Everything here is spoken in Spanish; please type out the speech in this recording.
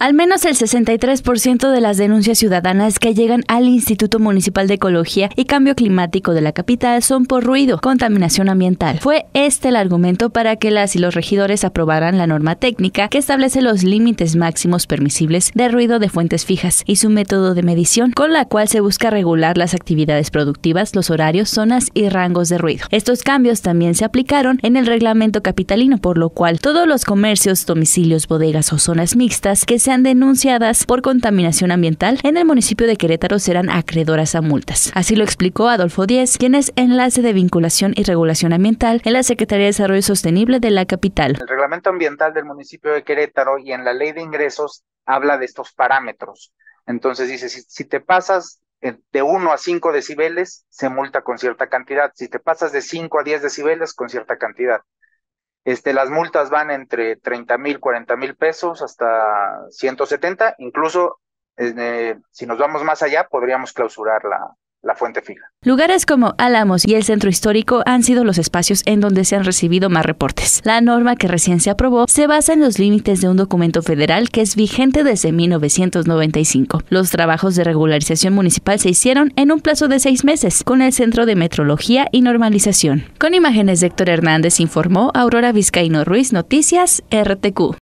Al menos el 63% de las denuncias ciudadanas que llegan al Instituto Municipal de Ecología y Cambio Climático de la capital son por ruido, contaminación ambiental. Fue este el argumento para que las y los regidores aprobaran la norma técnica que establece los límites máximos permisibles de ruido de fuentes fijas y su método de medición, con la cual se busca regular las actividades productivas, los horarios, zonas y rangos de ruido. Estos cambios también se aplicaron en el reglamento capitalino, por lo cual todos los comercios, domicilios, bodegas o zonas mixtas que se sean denunciadas por contaminación ambiental en el municipio de Querétaro serán acreedoras a multas. Así lo explicó Adolfo Díez, quien es enlace de vinculación y regulación ambiental en la Secretaría de Desarrollo Sostenible de la capital. El reglamento ambiental del municipio de Querétaro y en la ley de ingresos habla de estos parámetros. Entonces dice, si, te pasas eh, de 1 a 5 decibeles, se multa con cierta cantidad. Si te pasas de 5 a 10 decibeles, con cierta cantidad. Este, las multas van entre 30 mil, 40 mil pesos hasta 170, incluso este, si nos vamos más allá podríamos clausurar la, la fuente fija. Lugares como Álamos y el centro histórico han sido los espacios en donde se han recibido más reportes. La norma que recién se aprobó se basa en los límites de un documento federal que es vigente desde 1995. Los trabajos de regularización municipal se hicieron en un plazo de seis meses con el Centro de Metrología y Normalización. Con imágenes de Héctor Hernández informó Aurora Vizcaíno Ruiz, Noticias RTQ.